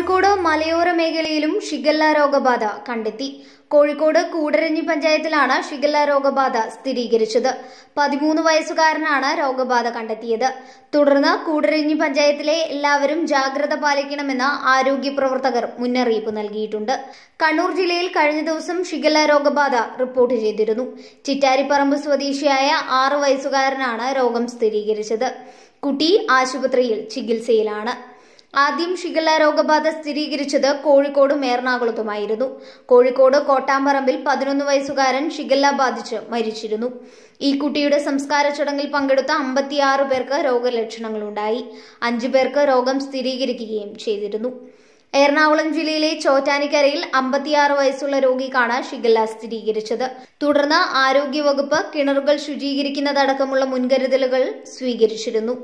കോഴിക്കോട് മലയോര മേഖലയിലും ഷിഗല്ല രോഗബാധ കണ്ടെത്തി കോഴിക്കോട് കൂടരഞ്ഞി പഞ്ചായത്തിലാണ് ഷിഗല്ല രോഗബാധ സ്ഥിരീകരിച്ചത് പതിമൂന്ന് വയസ്സുകാരനാണ് രോഗബാധ കണ്ടെത്തിയത് തുടർന്ന് കൂടരഞ്ഞി പഞ്ചായത്തിലെ എല്ലാവരും ജാഗ്രത പാലിക്കണമെന്ന് ആരോഗ്യ പ്രവർത്തകർ മുന്നറിയിപ്പ് നൽകിയിട്ടുണ്ട് കണ്ണൂർ ജില്ലയിൽ കഴിഞ്ഞ ദിവസം ഷിഗല്ല രോഗബാധ റിപ്പോർട്ട് ചെയ്തിരുന്നു ചിറ്റാരിപ്പറമ്പ് സ്വദേശിയായ ആറു വയസ്സുകാരനാണ് രോഗം സ്ഥിരീകരിച്ചത് കുട്ടി ആശുപത്രിയിൽ ചികിത്സയിലാണ് ആദ്യം ഷിഗല്ല രോഗബാധ സ്ഥിരീകരിച്ചത് കോഴിക്കോടും എറണാകുളത്തുമായിരുന്നു കോഴിക്കോട് കോട്ടാമ്പറമ്പിൽ പതിനൊന്ന് വയസ്സുകാരൻ ഷിഗല്ല ബാധിച്ച് മരിച്ചിരുന്നു ഈ കുട്ടിയുടെ സംസ്കാര ചടങ്ങിൽ പങ്കെടുത്ത അമ്പത്തിയാറ് പേർക്ക് രോഗലക്ഷണങ്ങളുണ്ടായി അഞ്ചു പേർക്ക് രോഗം സ്ഥിരീകരിക്കുകയും ചെയ്തിരുന്നു എറണാകുളം ജില്ലയിലെ ചോറ്റാനിക്കരയിൽ അമ്പത്തിയാറ് വയസ്സുള്ള രോഗിക്കാണ് ഷിഗല്ല സ്ഥിരീകരിച്ചത് തുടർന്ന് ആരോഗ്യവകുപ്പ് കിണറുകൾ ശുചീകരിക്കുന്നതടക്കമുള്ള മുൻകരുതലുകൾ സ്വീകരിച്ചിരുന്നു